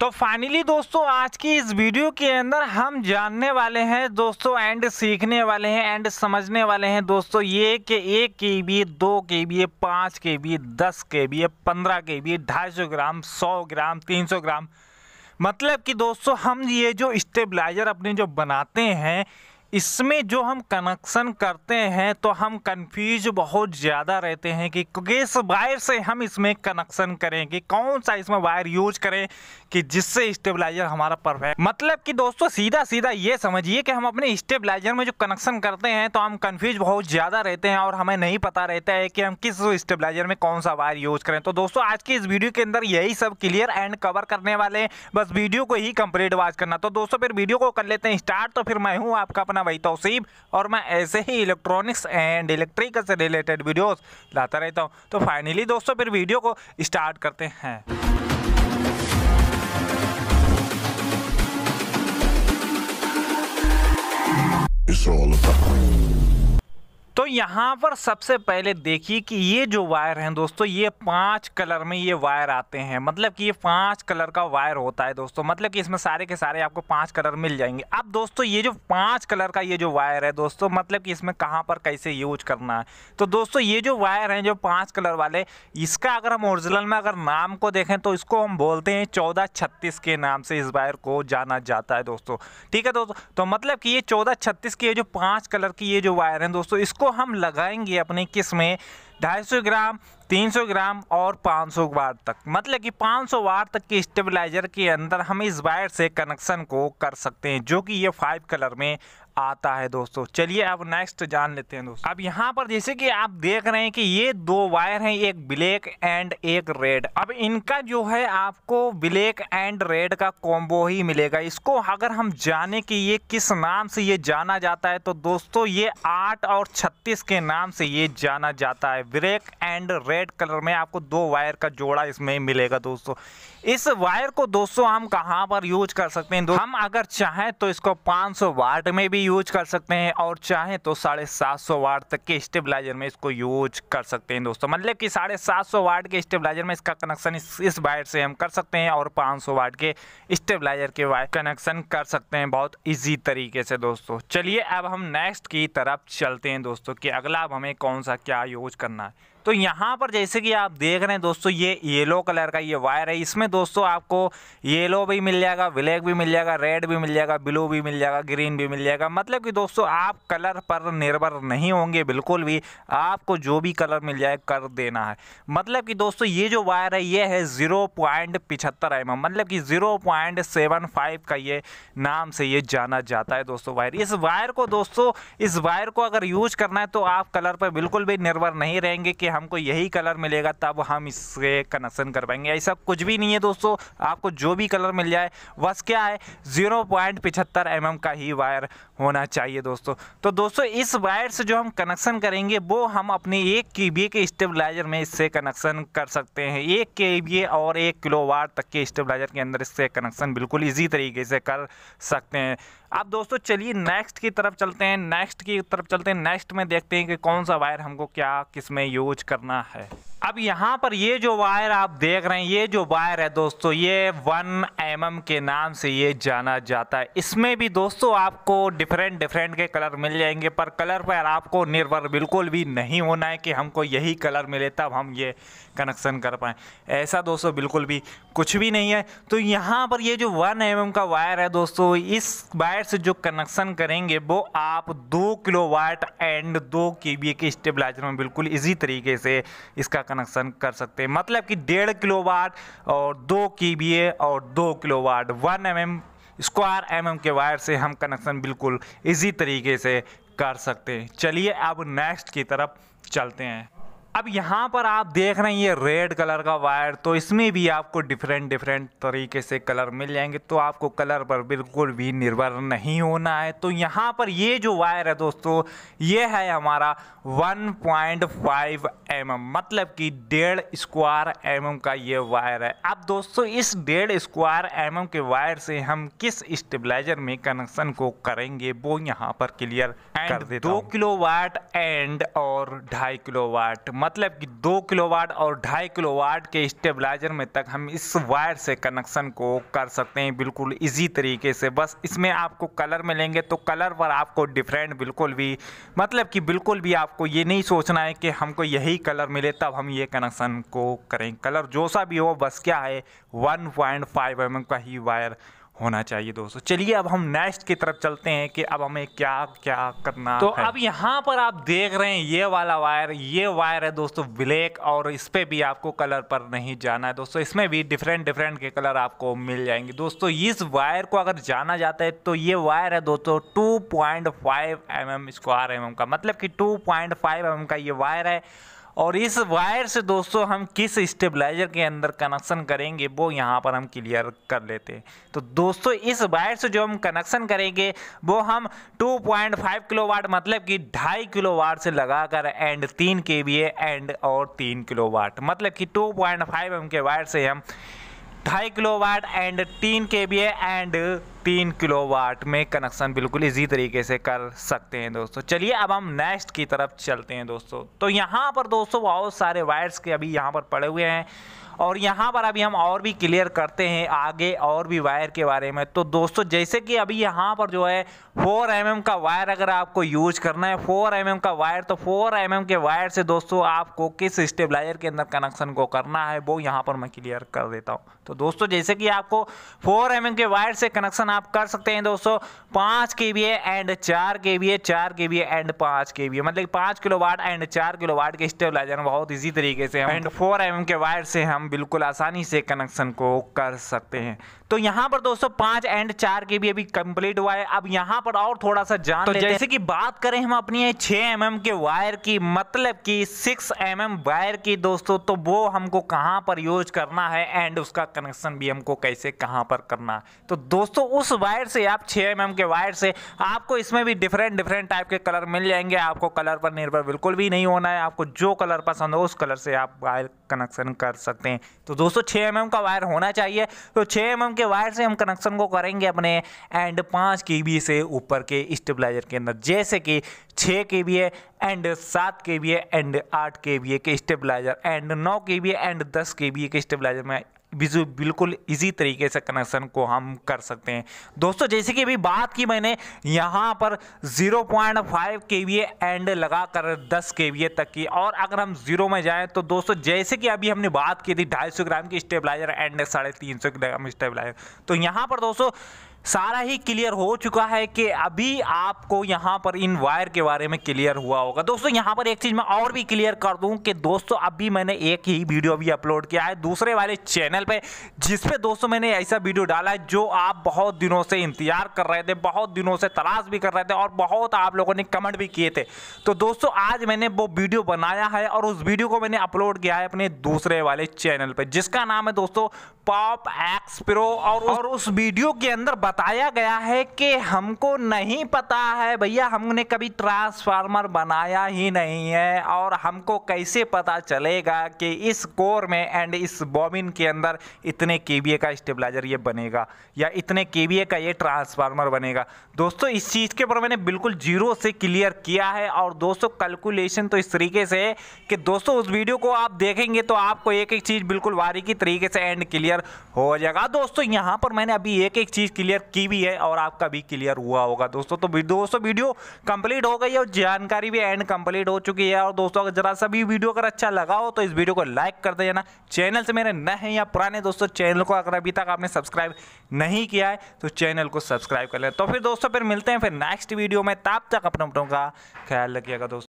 तो फाइनली दोस्तों आज की इस वीडियो के अंदर हम जानने वाले हैं दोस्तों एंड सीखने वाले हैं एंड समझने वाले हैं दोस्तों ये कि एक के बी दो के बी पाँच के बी दस के बी पंद्रह के बी ढाई सौ ग्राम सौ ग्राम तीन सौ ग्राम मतलब कि दोस्तों हम ये जो स्टेबलाइज़र अपने जो बनाते हैं इसमें जो हम कनेक्शन करते हैं तो हम कंफ्यूज बहुत ज़्यादा रहते हैं कि किस वायर से हम इसमें कनेक्शन करें कि कौन सा इसमें वायर यूज करें कि जिससे स्टेबलाइजर हमारा परफेक्ट मतलब कि दोस्तों सीधा सीधा ये समझिए कि हम अपने स्टेबलाइजर में जो कनेक्शन करते हैं तो हम कन्फ्यूज बहुत ज़्यादा रहते हैं और हमें नहीं पता रहता है कि हम किस स्टेबलाइजर में कौन सा वायर यूज करें तो दोस्तों आज की इस वीडियो के अंदर यही सब क्लियर एंड कवर करने वाले हैं बस वीडियो को ही कंप्लीट वॉच करना तो दोस्तों फिर वीडियो को कर लेते हैं स्टार्ट तो फिर मैं हूँ आपका अपना वही तोसीब और मैं ऐसे ही इलेक्ट्रॉनिक्स एंड इलेक्ट्रिकल से रिलेटेड वीडियोस लाता रहता हूँ तो फाइनली दोस्तों फिर वीडियो को स्टार्ट करते हैं It's all about तो यहाँ पर सबसे पहले देखिए कि ये जो वायर हैं दोस्तों ये पांच कलर में ये वायर आते हैं मतलब कि ये पांच कलर का वायर होता है दोस्तों मतलब कि इसमें सारे के सारे आपको पांच कलर मिल जाएंगे अब दोस्तों ये जो पांच कलर का ये जो वायर है दोस्तों मतलब कि इसमें कहाँ पर कैसे यूज करना है तो दोस्तों ये जो वायर हैं जो पाँच कलर वाले इसका अगर हम ओरिजिनल में अगर नाम को देखें तो इसको हम बोलते हैं चौदह छत्तीस के नाम से इस वायर को जाना जाता है दोस्तों ठीक है दोस्तों तो मतलब कि ये चौदह छत्तीस के ये जो पाँच कलर की ये जो वायर हैं दोस्तों इसको इसको हम लगाएंगे अपने किस में सौ ग्राम तीन सौ ग्राम और सौ वाट तक मतलब कि सौ वाट तक के स्टेबलाइजर के अंदर हम इस वायर से कनेक्शन को कर सकते हैं जो कि ये फाइव कलर में आता है दोस्तों चलिए अब नेक्स्ट जान लेते हैं दोस्तों अब यहाँ पर जैसे कि आप देख रहे हैं कि ये दो वायर हैं एक ब्लैक एंड एक रेड अब इनका जो है आपको ब्लैक एंड रेड का कॉम्बो ही मिलेगा इसको अगर हम जाने कि ये किस नाम से ये जाना जाता है तो दोस्तों ये आठ और छत्तीस के नाम से ये जाना जाता है ब्लैक एंड रेड कलर में आपको दो वायर का जोड़ा इसमें मिलेगा दोस्तों इस वायर को दोस्तों हम कहाँ पर यूज कर सकते हैं हम अगर चाहें तो इसको सौ वाट में भी यूज कर सकते हैं और चाहे तो साढ़े सात सौ वाट तक के स्टेबलाइजर में इसको यूज कर सकते हैं दोस्तों मतलब कि साढ़े सात सौ वाट के स्टेबलाइजर में इसका कनेक्शन इस, इस वायर से हम कर सकते हैं और पाँच सौ वाट के स्टेबलाइजर के वायर कनेक्शन कर सकते हैं बहुत ईजी तरीके से दोस्तों चलिए अब हम नेक्स्ट की तरफ चलते हैं दोस्तों कि अगला अब हमें कौन सा क्या यूज करना है तो यहाँ पर जैसे कि आप देख रहे हैं दोस्तों ये येलो कलर का ये वायर है इसमें दोस्तों आपको येलो भी मिल जाएगा ब्लैक भी मिल जाएगा रेड भी मिल जाएगा ब्लू भी मिल जाएगा ग्रीन भी मिल जाएगा मतलब कि दोस्तों आप कलर पर निर्भर नहीं होंगे बिल्कुल भी आपको जो भी कलर मिल जाए कर देना है मतलब कि दोस्तों ये जो वायर है ये है ज़ीरो पॉइंट पिछहत्तर एम मतलब कि ज़ीरो पॉइंट सेवन फाइव का ये नाम से ये जाना जाता है दोस्तों वायर इस वायर को दोस्तों इस वायर को अगर यूज करना है तो आप कलर पर बिल्कुल भी निर्भर नहीं रहेंगे कि हमको यही कलर मिलेगा तब हम इससे कनेक्शन कर पाएंगे ऐसा कुछ भी नहीं है दोस्तों आपको जो भी कलर मिल जाए बस क्या है ज़ीरो पॉइंट पिछहत्तर एम mm का ही वायर होना चाहिए दोस्तों तो दोस्तों इस वायर से जो हम कनेक्शन करेंगे वो हम अपने एक के बी के स्टेबलाइजर में इससे कनेक्शन कर सकते हैं एक के बी और एक किलो वार तक के स्टेबलाइजर के अंदर इससे कनेक्शन बिल्कुल इजी तरीके से कर सकते हैं अब दोस्तों चलिए नेक्स्ट की तरफ चलते हैं नेक्स्ट की तरफ चलते हैं नेक्स्ट में देखते हैं कि कौन सा वायर हमको क्या किस में यूज करना है अब यहाँ पर ये जो वायर आप देख रहे हैं ये जो वायर है दोस्तों ये वन एम mm के नाम से ये जाना जाता है इसमें भी दोस्तों आपको डिफरेंट डिफरेंट के कलर मिल जाएंगे पर कलर पर आपको निर्भर बिल्कुल भी नहीं होना है कि हमको यही कलर मिले तब हम ये कनेक्शन कर पाएँ ऐसा दोस्तों बिल्कुल भी कुछ भी नहीं है तो यहाँ पर ये जो वन एम mm का वायर है दोस्तों इस वायर से जो कनेक्शन करेंगे वो आप दो किलो वाट एंड दो के बी के स्टेबलाइजर में बिल्कुल इसी तरीके से इसका कनेक्शन कर सकते हैं मतलब कि डेढ़ किलो वाट और दो की बी ए और दो kilowatt one M M square M M के वायर से हम कनेक्शन बिल्कुल इजी तरीके से कर सकते हैं चलिए अब नेक्स्ट की तरफ चलते हैं अब यहाँ पर आप देख रहे हैं ये रेड कलर का वायर तो इसमें भी आपको डिफरेंट डिफरेंट तरीके से कलर मिल जाएंगे तो आपको कलर पर बिल्कुल भी निर्भर नहीं होना है तो यहाँ पर ये जो वायर है दोस्तों ये है हमारा 1.5 पॉइंट mm, मतलब कि डेढ़ स्क्वायर एम का ये वायर है अब दोस्तों इस डेढ़ स्क्वायर एम के वायर से हम किस स्टेबलाइजर में कनेक्शन को करेंगे वो यहाँ पर क्लियर कर दे दो किलो वाट एंड और ढाई किलो वाट मतलब कि दो किलोवाट और ढाई किलोवाट के स्टेबलाइजर में तक हम इस वायर से कनेक्शन को कर सकते हैं बिल्कुल इजी तरीके से बस इसमें आपको कलर मिलेंगे तो कलर पर आपको डिफरेंट बिल्कुल भी मतलब कि बिल्कुल भी आपको ये नहीं सोचना है कि हमको यही कलर मिले तब हम ये कनेक्शन को करें कलर जो सा भी हो बस क्या है वन पॉइंट mm का ही वायर होना चाहिए दोस्तों चलिए अब हम नेक्स्ट की तरफ चलते हैं कि अब हमें क्या क्या करना तो है। अब यहाँ पर आप देख रहे हैं ये वाला वायर ये वायर है दोस्तों ब्लैक और इस पर भी आपको कलर पर नहीं जाना है दोस्तों इसमें भी डिफरेंट डिफरेंट के कलर आपको मिल जाएंगे दोस्तों इस वायर को अगर जाना जाता है तो ये वायर है दोस्तों two point five M M square M M का मतलब कि two point five M M का ये वायर है और इस वायर से दोस्तों हम किस स्टेबलाइजर के अंदर कनेक्शन करेंगे वो यहाँ पर हम क्लियर कर लेते हैं तो दोस्तों इस वायर से जो हम कनेक्शन करेंगे वो हम 2.5 वाट मतलब कि ढाई किलो वाट से लगाकर एंड तीन के एंड और तीन किलो वाट मतलब कि 2.5 एम के वायर से हम ढाई किलो वाट एंड तीन के बी एंड तीन किलो वाट में कनेक्शन बिल्कुल इजी तरीके से कर सकते हैं दोस्तों चलिए अब हम नेक्स्ट की तरफ चलते हैं दोस्तों तो यहाँ पर दोस्तों बहुत सारे वायर्स के अभी यहाँ पर पड़े हुए हैं और यहाँ पर अभी हम और भी क्लियर करते हैं आगे और भी वायर के बारे में तो दोस्तों जैसे कि अभी यहाँ पर जो है 4 एम mm का वायर अगर आपको यूज करना है 4 एम mm का वायर तो 4 एम mm के वायर से दोस्तों आपको किस स्टेबलाइजर के अंदर कनेक्शन को करना है वो यहाँ पर मैं क्लियर कर देता हूँ तो दोस्तों जैसे कि आपको 4 एम के वायर से कनेक्शन आप कर सकते हैं दोस्तों पांच मतलब के बी एंड चार के बी चार के बी एंड 5 के बी मतलब 5 किलो वाट एंड चार किलो वाट के स्टेबलाइजर बहुत इजी तरीके से एंड 4 एम के वायर से हम बिल्कुल आसानी से कनेक्शन को कर सकते हैं तो यहाँ पर दोस्तों पांच एंड चार के भी अभी कंप्लीट हुआ है अब यहाँ पर और थोड़ा सा जान तो लेते जैसे कि बात करें हम अपनी छह एम mm के वायर की मतलब कि सिक्स एम mm वायर की दोस्तों तो वो हमको कहाँ पर यूज करना है एंड उसका कनेक्शन भी हमको कैसे कहाँ पर करना तो दोस्तों उस वायर से आप छः एम के वायर से आपको इसमें भी डिफरेंट डिफरेंट टाइप के कलर मिल जाएंगे आपको कलर पर निर्भर बिल्कुल भी नहीं होना है आपको जो कलर पसंद हो उस कलर से आप वायर कनेक्शन कर सकते हैं तो दोस्तों छः एम का वायर होना चाहिए तो छः एम के वायर से हम कनेक्शन को करेंगे अपने एंड पाँच के से ऊपर के स्टेबलाइजर के अंदर जैसे कि छः के बी है एंड सात के बी है एंड आठ के बी के स्टेबलाइजर एंड नौ के बी एंड दस के बी के स्टेबलाइजर में बिल्कुल इजी तरीके से कनेक्शन को हम कर सकते हैं दोस्तों जैसे कि अभी बात की मैंने यहाँ पर 0.5 पॉइंट एंड लगा कर दस के तक की और अगर हम जीरो में जाएँ तो दोस्तों जैसे कि अभी हमने बात की थी ढाई ग्राम की स्टेबलाइजर एंड साढ़े तीन सौ ग्राम स्टेबलाइजर तो यहाँ पर दोस्तों सारा ही क्लियर हो चुका है कि अभी आपको यहाँ पर इन वायर के बारे में क्लियर हुआ होगा दोस्तों यहाँ पर एक चीज़ मैं और भी क्लियर कर दूँ कि दोस्तों अभी मैंने एक ही वीडियो भी अपलोड किया है दूसरे वाले चैनल पे जिस पे दोस्तों मैंने ऐसा वीडियो डाला है जो आप बहुत दिनों से इंतजार कर रहे थे बहुत दिनों से तलाश भी कर रहे थे और बहुत आप लोगों ने कमेंट भी किए थे तो दोस्तों आज मैंने वो वीडियो बनाया है और उस वीडियो को मैंने अपलोड किया है अपने दूसरे वाले चैनल पर जिसका नाम है दोस्तों पॉप एक्स प्रो और उस वीडियो के अंदर बताया गया है कि हमको नहीं पता है भैया हमने कभी ट्रांसफार्मर बनाया ही नहीं है और हमको कैसे पता चलेगा कि इस कोर में एंड इस बॉबिन के अंदर इतने के का स्टेबलाइजर ये बनेगा या इतने के का ये ट्रांसफार्मर बनेगा दोस्तों इस चीज़ के ऊपर मैंने बिल्कुल जीरो से क्लियर किया है और दोस्तों कैलकुलेशन तो इस तरीके से है कि दोस्तों उस वीडियो को आप देखेंगे तो आपको एक एक चीज़ बिल्कुल बारीकी तरीके से एंड क्लियर हो जाएगा दोस्तों यहाँ पर मैंने अभी एक एक चीज़ क्लियर क्लियर की भी है और आपका भी क्लियर हुआ होगा दोस्तों तो दोस्तों वीडियो कंप्लीट हो गई है और जानकारी भी एंड कंप्लीट हो चुकी है और दोस्तों अगर जरा सा भी वीडियो अगर अच्छा लगा हो तो इस वीडियो को लाइक कर देना चैनल से मेरे नए हैं या पुराने दोस्तों चैनल को अगर अभी तक आपने सब्सक्राइब नहीं किया है तो चैनल को सब्सक्राइब कर ले तो फिर दोस्तों फिर मिलते हैं फिर नेक्स्ट वीडियो में तब तक अपने अपनों का ख्याल रखिएगा दोस्तों